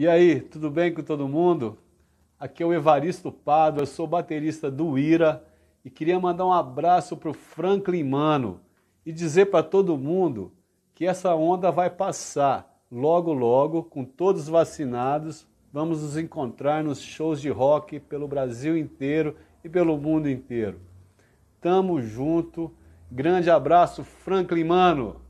E aí, tudo bem com todo mundo? Aqui é o Evaristo Pado, eu sou baterista do Ira e queria mandar um abraço para o Franklin Mano e dizer para todo mundo que essa onda vai passar logo, logo, com todos vacinados. Vamos nos encontrar nos shows de rock pelo Brasil inteiro e pelo mundo inteiro. Tamo junto. Grande abraço, Franklin Mano!